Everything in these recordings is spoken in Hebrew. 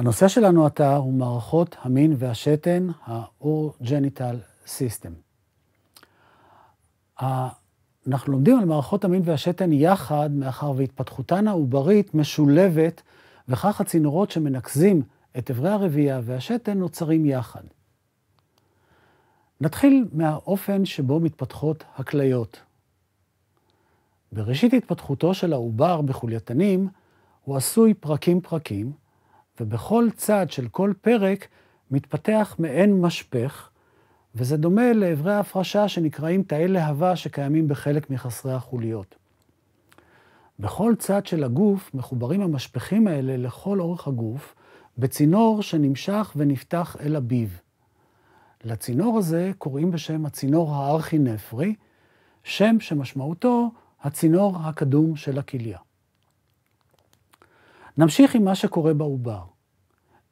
הנושא שלנו עתה הוא מערכות המין והשתן, האורג'ניטל סיסטם. אנחנו לומדים על מערכות המין והשתן יחד, מאחר והתפתחותן העוברית משולבת, וכך הצינורות שמנקזים את אברי הרבייה והשתן נוצרים יחד. נתחיל מהאופן שבו מתפתחות הכליות. בראשית התפתחותו של העובר בחולייתנים, הוא עשוי פרקים-פרקים, ובכל צד של כל פרק מתפתח מעין משפך, וזה דומה לאברי ההפרשה שנקראים תאי להבה שקיימים בחלק מחסרי החוליות. בכל צד של הגוף מחוברים המשפכים האלה לכל אורך הגוף, בצינור שנמשך ונפתח אל הביב. לצינור הזה קוראים בשם הצינור הארכינפרי, שם שמשמעותו הצינור הקדום של הכליה. נמשיך עם מה שקורה בעובר.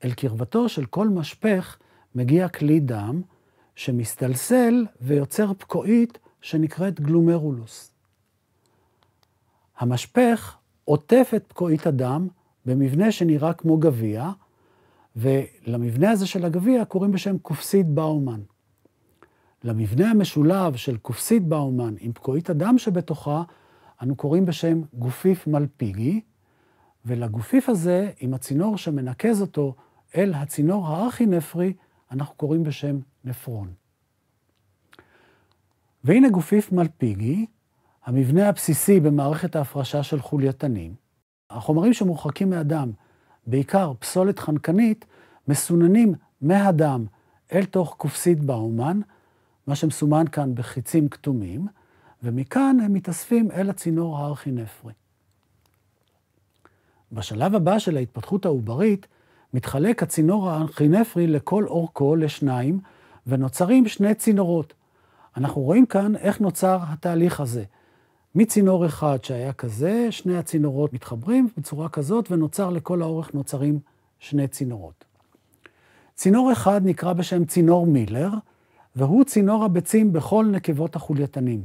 אל קרבתו של כל משפך מגיע כלי דם שמסתלסל ויוצר פקועית שנקראת גלומרולוס. המשפך עוטף את פקועית הדם במבנה שנראה כמו גביע, ולמבנה הזה של הגביע קוראים בשם קופסית באומן. למבנה המשולב של קופסית באומן עם פקועית הדם שבתוכה, אנו קוראים בשם גופיף מלפיגי, ולגופיף הזה, עם הצינור שמנקז אותו אל הצינור הארכי-נפרי, אנחנו קוראים בשם נפרון. והנה גופיף מלפיגי, המבנה הבסיסי במערכת ההפרשה של חולייתנים. החומרים שמורחקים מהדם, בעיקר פסולת חנקנית, מסוננים מהדם אל תוך קופסית באומן, מה שמסומן כאן בחיצים כתומים, ומכאן הם מתאספים אל הצינור הארכינפרי. בשלב הבא של ההתפתחות העוברית, מתחלק הצינור האנכינפרי לכל אורכו לשניים, ונוצרים שני צינורות. אנחנו רואים כאן איך נוצר התהליך הזה. מצינור אחד שהיה כזה, שני הצינורות מתחברים בצורה כזאת, ונוצר לכל האורך נוצרים שני צינורות. צינור אחד נקרא בשם צינור מילר, והוא צינור הביצים בכל נקבות החולייתנים.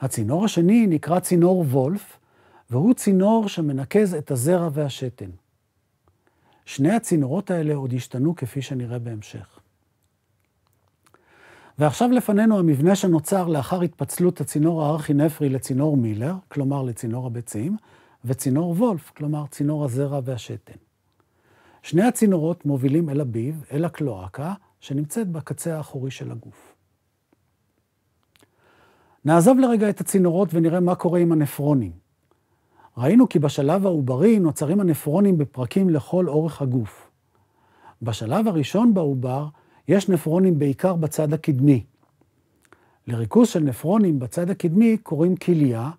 הצינור השני נקרא צינור וולף, והוא צינור שמנקז את הזרע והשתן. שני הצינורות האלה עוד ישתנו כפי שנראה בהמשך. ועכשיו לפנינו המבנה שנוצר לאחר התפצלות הצינור הארכינפרי לצינור מילר, כלומר לצינור הביצים, וצינור וולף, כלומר צינור הזרע והשתן. שני הצינורות מובילים אל הביב, אל הקלואקה, שנמצאת בקצה האחורי של הגוף. נעזוב לרגע את הצינורות ונראה מה קורה עם הנפרונים. ראינו כי בשלב העוברי נוצרים הנפרונים בפרקים לכל אורך הגוף. בשלב הראשון בעובר יש נפרונים בעיקר בצד הקדמי. לריכוז של נפרונים בצד הקדמי קוראים כליה,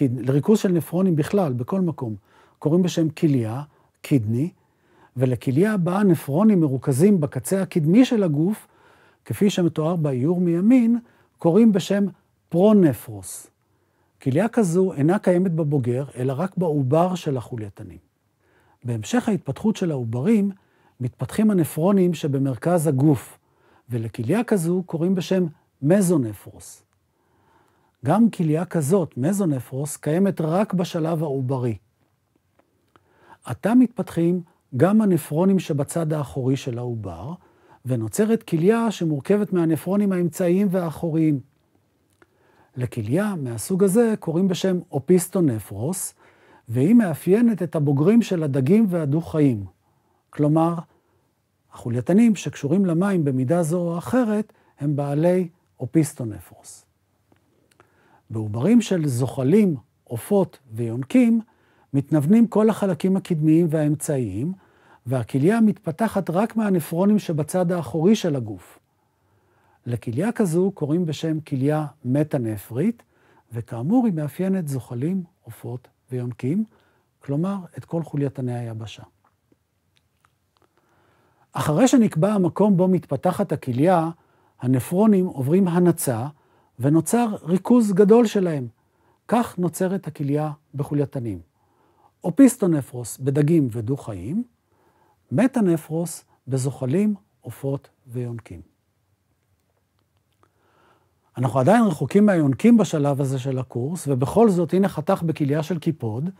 לריכוז של נפרונים בכלל, בכל מקום, קוראים בשם כליה, קידני, ולכליה הבאה נפרונים מרוכזים בקצה הקדמי של הגוף, כפי שמתואר באיור מימין, קוראים בשם פרונפרוס. כליה כזו אינה קיימת בבוגר, אלא רק בעובר של החולייתנים. בהמשך ההתפתחות של העוברים, מתפתחים הנפרונים שבמרכז הגוף, ולכליה כזו קוראים בשם מזונפרוס. גם כליה כזאת, מזונפרוס, קיימת רק בשלב העוברי. עתה מתפתחים גם הנפרונים שבצד האחורי של העובר, ונוצרת כליה שמורכבת מהנפרונים האמצעיים והאחוריים. לכליה מהסוג הזה קוראים בשם אופיסטונפרוס, והיא מאפיינת את הבוגרים של הדגים והדו-חיים. כלומר, החולייתנים שקשורים למים במידה זו או אחרת, הם בעלי אופיסטונפרוס. בעוברים של זוחלים, עופות ויונקים, מתנוונים כל החלקים הקדמיים והאמצעיים, והכליה מתפתחת רק מהנפרונים שבצד האחורי של הגוף. לכליה כזו קוראים בשם כליה מטנפרית, וכאמור היא מאפיינת זוחלים, עופות ויונקים, כלומר, את כל חולייתני היבשה. אחרי שנקבע המקום בו מתפתחת הכליה, הנפרונים עוברים הנצה ונוצר ריכוז גדול שלהם. כך נוצרת הכליה בחולייתנים. אופיסטונפרוס בדגים ודו-חיים, מטנפרוס בזוחלים, עופות ויונקים. אנחנו עדיין רחוקים מהיונקים בשלב הזה של הקורס, ובכל זאת, הנה חתך בכליה של קיפוד,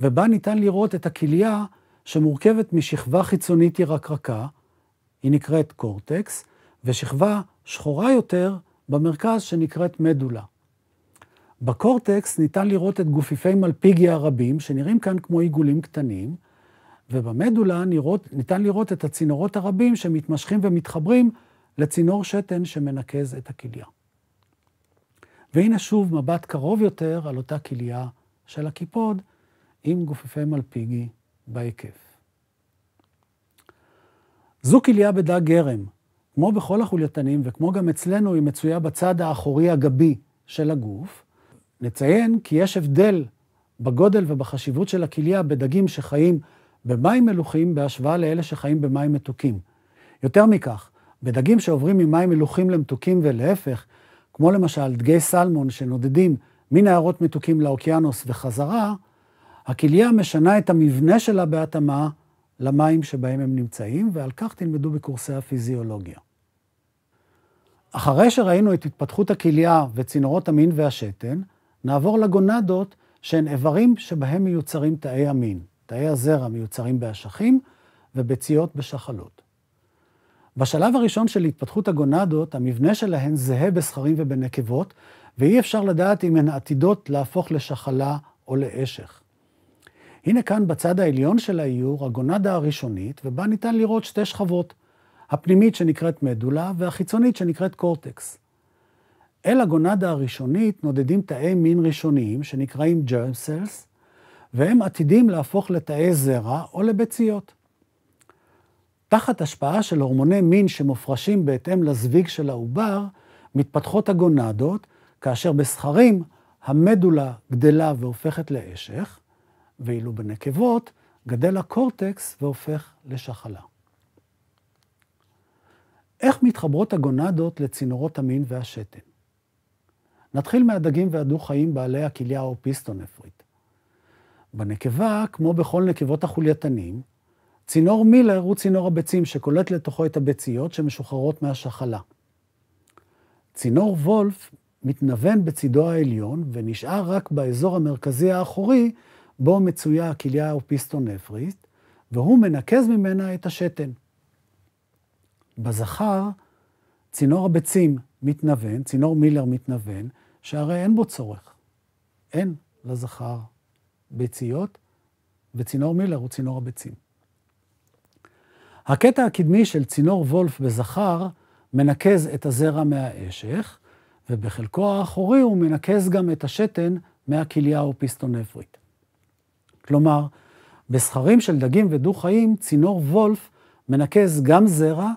ובה ניתן לראות את הכליה שמורכבת משכבה חיצונית ירקרקה, היא נקראת קורטקס, ושכבה שחורה יותר במרכז שנקראת מדולה. בקורטקס ניתן לראות את גופיפי מלפיגיה הרבים, שנראים כאן כמו עיגולים קטנים, ובמדולה נראות, ניתן לראות את הצינורות הרבים שמתמשכים ומתחברים לצינור שתן שמנקז את הכליה. והנה שוב מבט קרוב יותר על אותה כליה של הקיפוד עם גופפי מלפיגי בהיקף. זו כליה בדג גרם. כמו בכל החולייתנים וכמו גם אצלנו, היא מצויה בצד האחורי הגבי של הגוף. נציין כי יש הבדל בגודל ובחשיבות של הכליה בדגים שחיים במים מלוכים בהשוואה לאלה שחיים במים מתוקים. יותר מכך, בדגים שעוברים ממים מלוכים למתוקים ולהפך, כמו למשל דגי סלמון שנודדים מנהרות מתוקים לאוקיינוס וחזרה, הכליה משנה את המבנה שלה בהתאמה למים שבהם הם נמצאים, ועל כך תלמדו בקורסי הפיזיולוגיה. אחרי שראינו את התפתחות הכליה וצינורות המין והשתן, נעבור לגונדות שהן איברים שבהם מיוצרים תאי המין. תאי הזרע מיוצרים באשכים וביציות בשחלות. בשלב הראשון של התפתחות הגונדות, המבנה שלהן זהה בסכרים ובנקבות, ואי אפשר לדעת אם הן עתידות להפוך לשחלה או לאשך. הנה כאן בצד העליון של האיור, הגונדה הראשונית, ובה ניתן לראות שתי שכבות, הפנימית שנקראת מדולה והחיצונית שנקראת קורטקס. אל הגונדה הראשונית נודדים תאי מין ראשוניים שנקראים ג'רם סלס, והם עתידים להפוך לתאי זרע או לביציות. תחת השפעה של הורמוני מין שמופרשים בהתאם לזוויג של העובר, מתפתחות הגונדות, כאשר בזכרים המדולה גדלה והופכת לאשך, ואילו בנקבות גדל הקורטקס והופך לשחלה. איך מתחברות הגונדות לצינורות המין והשתן? נתחיל מהדגים והדו-חיים בעלי הכליה האופיסטונפרית. בנקבה, כמו בכל נקבות החולייתנים, צינור מילר הוא צינור הביצים שקולט לתוכו את הביציות שמשוחררות מהשחלה. צינור וולף מתנוון בצידו העליון ונשאר רק באזור המרכזי האחורי בו מצויה הכליה האופיסטונפרית, והוא מנקז ממנה את השתן. בזכר, צינור הביצים מתנוון, צינור מילר מתנוון, שהרי אין בו צורך. אין לזכר ביציות, וצינור מילר הוא צינור הביצים. הקטע הקדמי של צינור וולף בזכר מנקז את הזרע מהאשך, ובחלקו האחורי הוא מנקז גם את השתן מהכליה האופיסטונפרית. כלומר, בסכרים של דגים ודו-חיים, צינור וולף מנקז גם זרע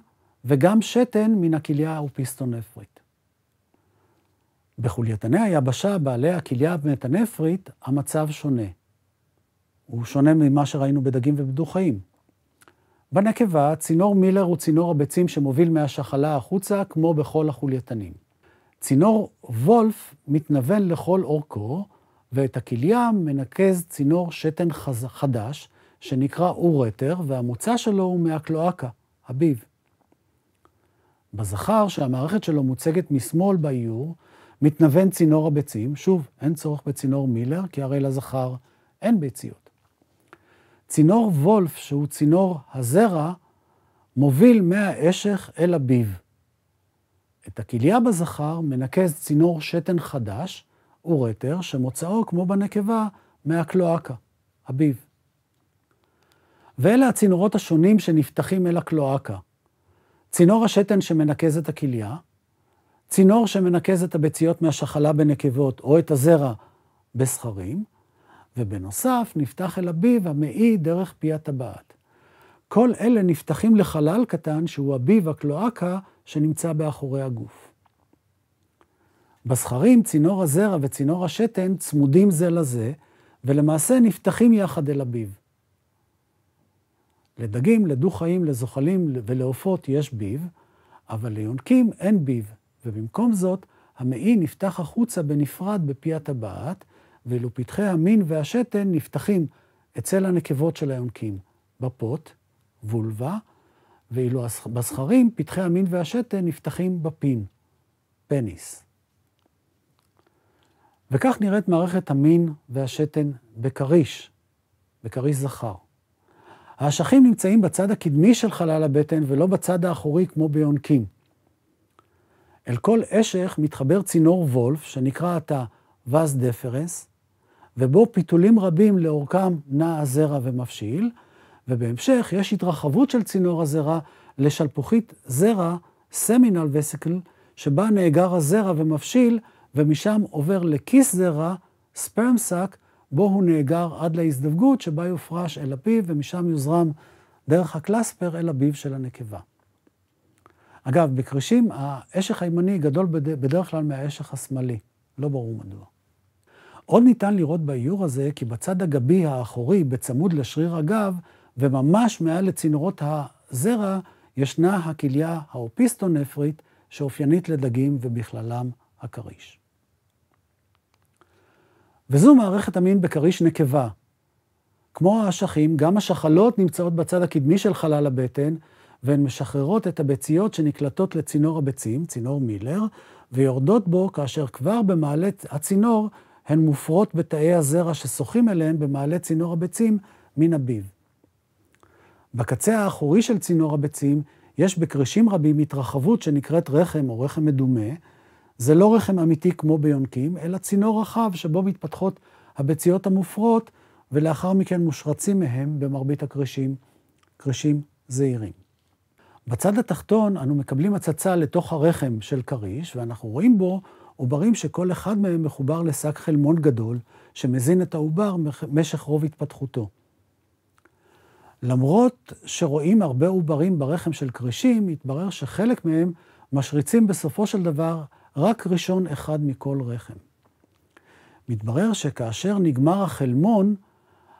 וגם שתן מן הכליה האופיסטונפרית. בחולייתני היבשה, בעלי הכליה המטנפרית, המצב שונה. הוא שונה ממה שראינו בדגים ובדו-חיים. בנקבה, צינור מילר הוא צינור הביצים שמוביל מהשחלה החוצה, כמו בכל החולייתנים. צינור וולף מתנוון לכל אורכו, ואת הכליה מנקז צינור שתן חדש, שנקרא אורטר, והמוצא שלו הוא מהקלואקה, הביב. בזכר, שהמערכת שלו מוצגת משמאל באיור, מתנוון צינור הביצים, שוב, אין צורך בצינור מילר, כי הרי לזכר אין ביציות. צינור וולף, שהוא צינור הזרע, מוביל מהאשך אל הביב. את הכליה בזכר מנקז צינור שתן חדש, אורטר, שמוצאו, כמו בנקבה, מהקלואקה, הביב. ואלה הצינורות השונים שנפתחים אל הקלואקה. צינור השתן שמנקז את הכליה, צינור שמנקז את הביציות מהשחלה בנקבות או את הזרע בסכרים, ובנוסף נפתח אל הביב המעי דרך פי הטבעת. כל אלה נפתחים לחלל קטן שהוא הביב הקלואקה שנמצא באחורי הגוף. בזכרים צינור הזרע וצינור השתן צמודים זה לזה, ולמעשה נפתחים יחד אל הביב. לדגים, לדו-חיים, לזוחלים ולעופות יש ביב, אבל ליונקים אין ביב, ובמקום זאת, המעי נפתח החוצה בנפרד בפי הטבעת, ואילו פתחי המין והשתן נפתחים אצל הנקבות של היונקים, בפות, וולווה, ואילו בזכרים פתחי המין והשתן נפתחים בפין, פניס. וכך נראית מערכת המין והשתן בכריש, בכריש זכר. האשכים נמצאים בצד הקדמי של חלל הבטן ולא בצד האחורי כמו ביונקים. אל כל אשך מתחבר צינור וולף, שנקרא עתה וז דפרנס, ובו פיתולים רבים לאורכם נע הזרע ומפשיל, ובהמשך יש התרחבות של צינור הזרע לשלפוחית זרע, סמינל וסיקל, שבה נאגר הזרע ומפשיל, ומשם עובר לכיס זרע, ספרם סאק, בו הוא נאגר עד להזדווגות שבה יופרש אל הפיו ומשם יוזרם דרך הקלספר אל הביב של הנקבה. אגב, בקרישים, האשך הימני גדול בדרך כלל מהאשך השמאלי, לא ברור מדוע. עוד ניתן לראות באיור הזה כי בצד הגבי האחורי, בצמוד לשריר הגב, וממש מעל לצינורות הזרע, ישנה הכליה האופיסטונפרית, שאופיינית לדגים ובכללם הכריש. וזו מערכת המין בכריש נקבה. כמו האשכים, גם השחלות נמצאות בצד הקדמי של חלל הבטן, והן משחררות את הביציות שנקלטות לצינור הביצים, צינור מילר, ויורדות בו כאשר כבר במעלה הצינור הן מופרות בתאי הזרע ששוחים אליהן במעלה צינור הביצים מן הביב. בקצה האחורי של צינור הביצים יש בקרישים רבים התרחבות שנקראת רחם או רחם מדומה. זה לא רחם אמיתי כמו ביונקים, אלא צינור רחב שבו מתפתחות הביציות המופרות, ולאחר מכן מושרצים מהם במרבית הקרישים, קרישים זעירים. בצד התחתון אנו מקבלים הצצה לתוך הרחם של כריש, ואנחנו רואים בו עוברים שכל אחד מהם מחובר לשק חלמון גדול, שמזין את העובר משך רוב התפתחותו. למרות שרואים הרבה עוברים ברחם של כרישים, התברר שחלק מהם משריצים בסופו של דבר רק ראשון אחד מכל רחם. מתברר שכאשר נגמר החלמון,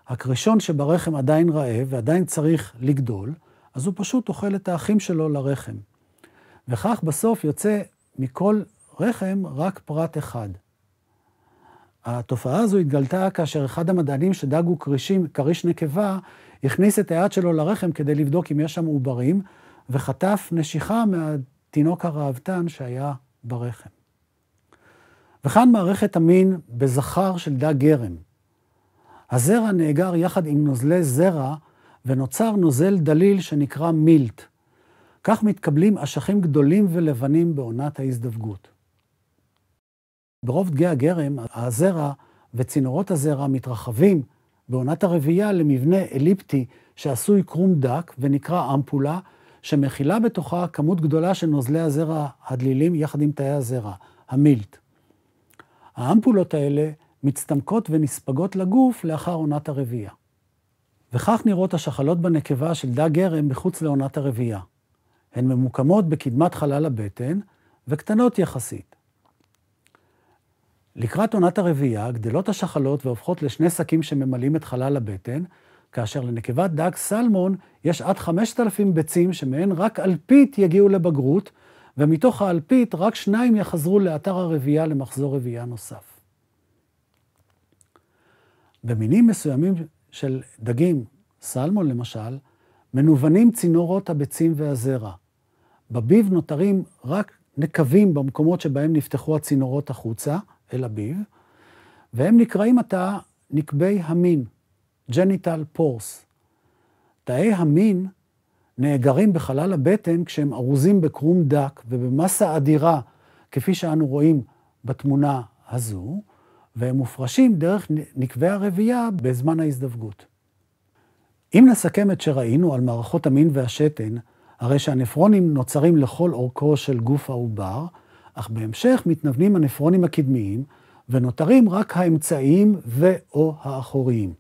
הקרישון שברחם עדיין רעב ועדיין צריך לגדול, אז הוא פשוט אוכל את האחים שלו לרחם. וכך בסוף יוצא מכל רחם רק פרט אחד. התופעה הזו התגלתה כאשר אחד המדענים שדגו כרישים, כריש נקבה, הכניס את היד שלו לרחם כדי לבדוק אם יש שם עוברים, וחטף נשיכה מהתינוק הראוותן שהיה ברחם. וכאן מערכת המין בזכר של דג גרם. הזרע נאגר יחד עם נוזלי זרע, ונוצר נוזל דליל שנקרא מילט. כך מתקבלים אשכים גדולים ולבנים בעונת ההזדווגות. ברוב דגי הגרם, הזרע וצינורות הזרע מתרחבים בעונת הרבייה למבנה אליפטי שעשוי קרום דק ונקרא אמפולה, שמכילה בתוכה כמות גדולה של נוזלי הזרע הדלילים יחד עם תאי הזרע, המילט. האמפולות האלה מצטמקות ונספגות לגוף לאחר עונת הרבייה. וכך נראות השחלות בנקבה של דג גרם מחוץ לעונת הרבייה. הן ממוקמות בקדמת חלל הבטן וקטנות יחסית. לקראת עונת הרבייה גדלות השחלות והופכות לשני שקים שממלאים את חלל הבטן, כאשר לנקבת דג סלמון יש עד 5,000 ביצים שמהן רק אלפית יגיעו לבגרות, ומתוך האלפית רק שניים יחזרו לאתר הרבייה למחזור רבייה נוסף. במינים מסוימים של דגים, סלמון למשל, מנוונים צינורות הביצים והזרע. בביב נותרים רק נקבים במקומות שבהם נפתחו הצינורות החוצה, אל אביו, והם נקראים עתה נקבי המין, ג'ניטל פורס. תאי המין נאגרים בחלל הבטן כשהם ארוזים בקרום דק ובמסה אדירה, כפי שאנו רואים בתמונה הזו, והם מופרשים דרך נקבי הרבייה בזמן ההזדווגות. אם נסכם את שראינו על מערכות המין והשתן, הרי שהנפרונים נוצרים לכל אורכו של גוף העובר, אך בהמשך מתנוונים הנפרונים הקדמיים, ונותרים רק האמצעיים ו/או האחוריים.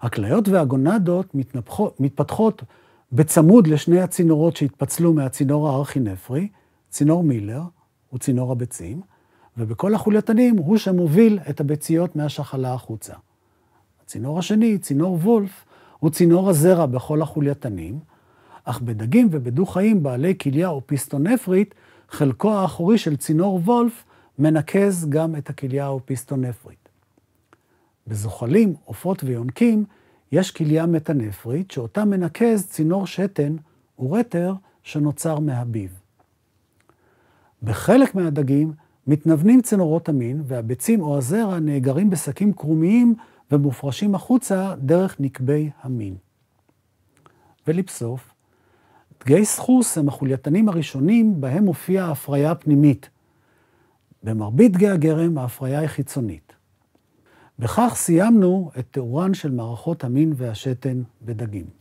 הכליות והגונדות מתפתחות בצמוד לשני הצינורות שהתפצלו מהצינור הארכינפרי, צינור מילר וצינור הביצים, ובכל החולייתנים הוא שמוביל את הביציות מהשחלה החוצה. הצינור השני, צינור וולף, הוא צינור הזרע בכל החולייתנים, אך בדגים ובדו-חיים בעלי כליה או פיסטונפרית, חלקו האחורי של צינור וולף מנקז גם את הכליה האופיסטונפרית. בזוחלים, עופות ויונקים יש כליה מטנפרית שאותה מנקז צינור שתן ורטר שנוצר מהביב. בחלק מהדגים מתנוונים צינורות המין והביצים או הזרע נאגרים בשקים קרומיים ומופרשים החוצה דרך נקבי המין. ולבסוף, דגי סחוס הם החולייתנים הראשונים בהם הופיעה ההפריה הפנימית. במרבית דגי הגרם ההפריה היא חיצונית. בכך סיימנו את תיאורן של מערכות המין והשתן בדגים.